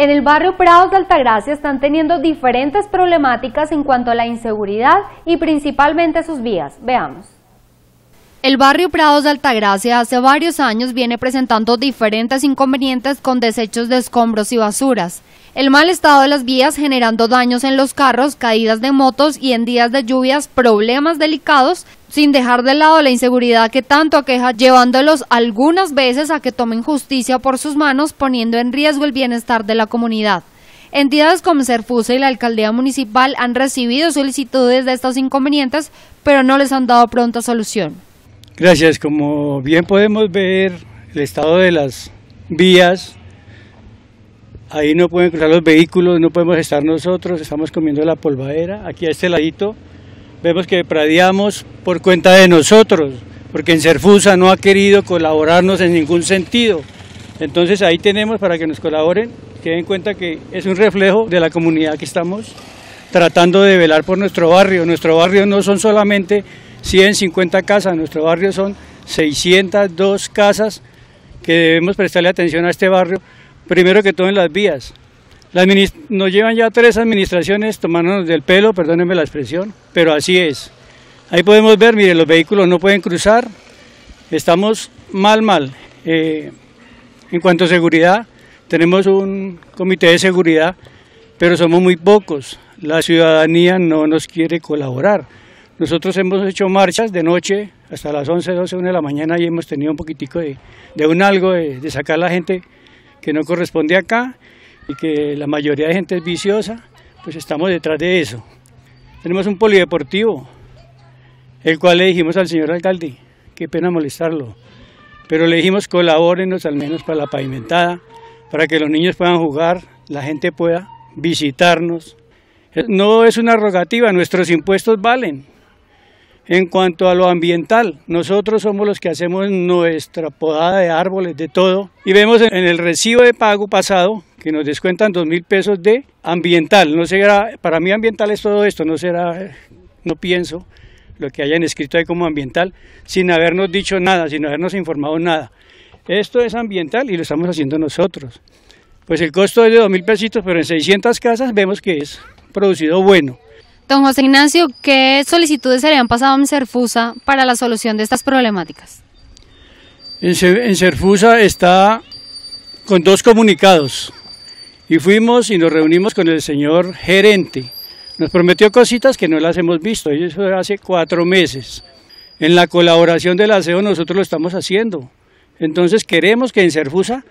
En el barrio Prados de Altagracia están teniendo diferentes problemáticas en cuanto a la inseguridad y principalmente sus vías. Veamos. El barrio Prados de Altagracia hace varios años viene presentando diferentes inconvenientes con desechos de escombros y basuras. El mal estado de las vías generando daños en los carros, caídas de motos y en días de lluvias problemas delicados sin dejar de lado la inseguridad que tanto aqueja, llevándolos algunas veces a que tomen justicia por sus manos, poniendo en riesgo el bienestar de la comunidad. Entidades como Serfusa y la alcaldía municipal han recibido solicitudes de estos inconvenientes, pero no les han dado pronta solución. Gracias. Como bien podemos ver, el estado de las vías, ahí no pueden cruzar los vehículos, no podemos estar nosotros, estamos comiendo la polvadera. Aquí a este ladito vemos que pradiamos por cuenta de nosotros, porque en Cerfusa no ha querido colaborarnos en ningún sentido. Entonces ahí tenemos para que nos colaboren, que en cuenta que es un reflejo de la comunidad que estamos tratando de velar por nuestro barrio. Nuestro barrio no son solamente 150 casas, nuestro barrio son 602 casas que debemos prestarle atención a este barrio, primero que todo en las vías, nos llevan ya tres administraciones tomándonos del pelo, perdónenme la expresión, pero así es. Ahí podemos ver, miren, los vehículos no pueden cruzar, estamos mal, mal. Eh, en cuanto a seguridad, tenemos un comité de seguridad, pero somos muy pocos. La ciudadanía no nos quiere colaborar. Nosotros hemos hecho marchas de noche hasta las 11, 12, 1 de la mañana y hemos tenido un poquitico de, un algo, de, de sacar a la gente que no corresponde acá y que la mayoría de gente es viciosa, pues estamos detrás de eso. Tenemos un polideportivo, el cual le dijimos al señor alcalde, qué pena molestarlo, pero le dijimos colabórenos al menos para la pavimentada, para que los niños puedan jugar, la gente pueda visitarnos. Eh, no es una rogativa, nuestros impuestos valen. En cuanto a lo ambiental, nosotros somos los que hacemos nuestra podada de árboles, de todo, y vemos en el recibo de pago pasado que nos descuentan dos mil pesos de ambiental. No será, para mí ambiental es todo esto, no será, no pienso lo que hayan escrito ahí como ambiental, sin habernos dicho nada, sin habernos informado nada. Esto es ambiental y lo estamos haciendo nosotros. Pues el costo es de dos mil pesitos, pero en 600 casas vemos que es producido bueno. Don José Ignacio, ¿qué solicitudes se le han pasado a serfusa para la solución de estas problemáticas? En SERFUSA está con dos comunicados. Y fuimos y nos reunimos con el señor gerente. Nos prometió cositas que no las hemos visto, y eso hace cuatro meses. En la colaboración del aseo nosotros lo estamos haciendo. Entonces queremos que en Serfusa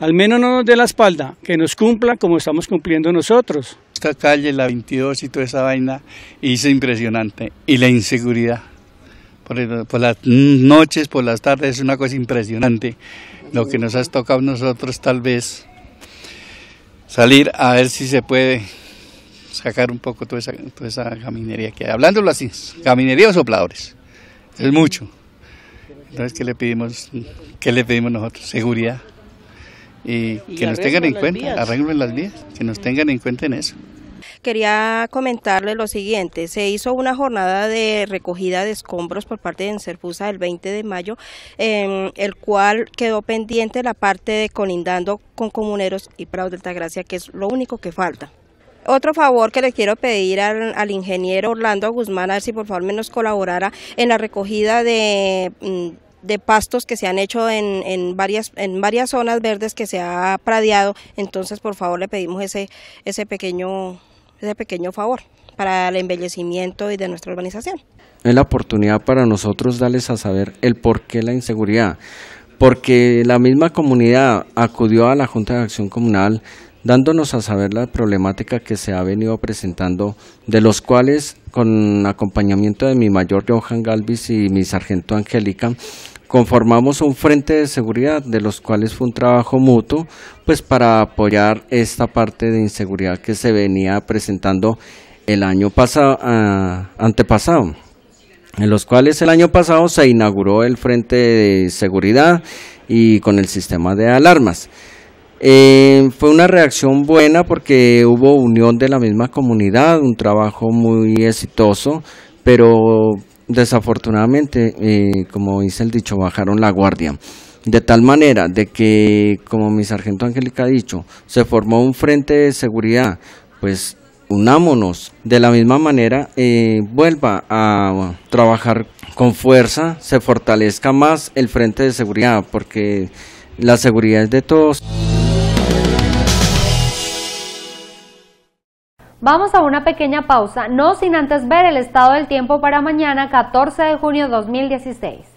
al menos no nos dé la espalda, que nos cumpla como estamos cumpliendo nosotros. Esta calle, la 22 y toda esa vaina, hizo impresionante. Y la inseguridad, por, por, las noches, por las tardes, es una cosa impresionante. Lo que nos has tocado nosotros tal vez salir a ver si se puede sacar un poco toda esa, toda esa gaminería que hay. Hablándolo así, gaminería o sopladores, es mucho. Entonces, ¿qué le pedimos, que le pedimos nosotros? Seguridad. Y, y que nos tengan en cuenta, arreglen las vías, que nos tengan en cuenta en eso quería comentarle lo siguiente. Se hizo una jornada de recogida de escombros por parte de Encerfusa el 20 de mayo, el cual quedó pendiente la parte de colindando con comuneros y Prado de Altagracia, que es lo único que falta. Otro favor que le quiero pedir al, ingeniero Orlando Guzmán, a ver si por favor menos nos colaborara en la recogida mm, de... pastos que se han hecho en, en, varias, en varias zonas verdes que se ha pradeado. Entonces, por favor, le pedimos ese, ese pequeño ese pequeño favor para el embellecimiento y de nuestra urbanización. Es la oportunidad para nosotros darles a saber el por qué la inseguridad, porque la misma comunidad acudió a la Junta de Acción Comunal dándonos a saber la problemática que se ha venido presentando, de los cuales, con acompañamiento de mi mayor Johan Galvis y mi sargento Angélica, Conformamos un frente de seguridad, de los cuales fue un trabajo mutuo, pues para apoyar esta parte de inseguridad que se venía presentando el año pasado, ah, antepasado en los cuales el año pasado se inauguró el Frente de Seguridad y con el sistema de alarmas. Eh, fue una reacción buena porque hubo unión de la misma comunidad, un trabajo muy exitoso, pero desafortunadamente, eh, como dice el dicho, bajaron la guardia. De tal manera de que, como mi sargento Angélica ha dicho, se formó un frente de seguridad, pues unámonos. De la misma manera, eh, vuelva a trabajar con fuerza, se fortalezca más el frente de seguridad, porque la seguridad es de todos. Vamos a una pequeña pausa, no sin antes ver el estado del tiempo para mañana 14 de junio 2016.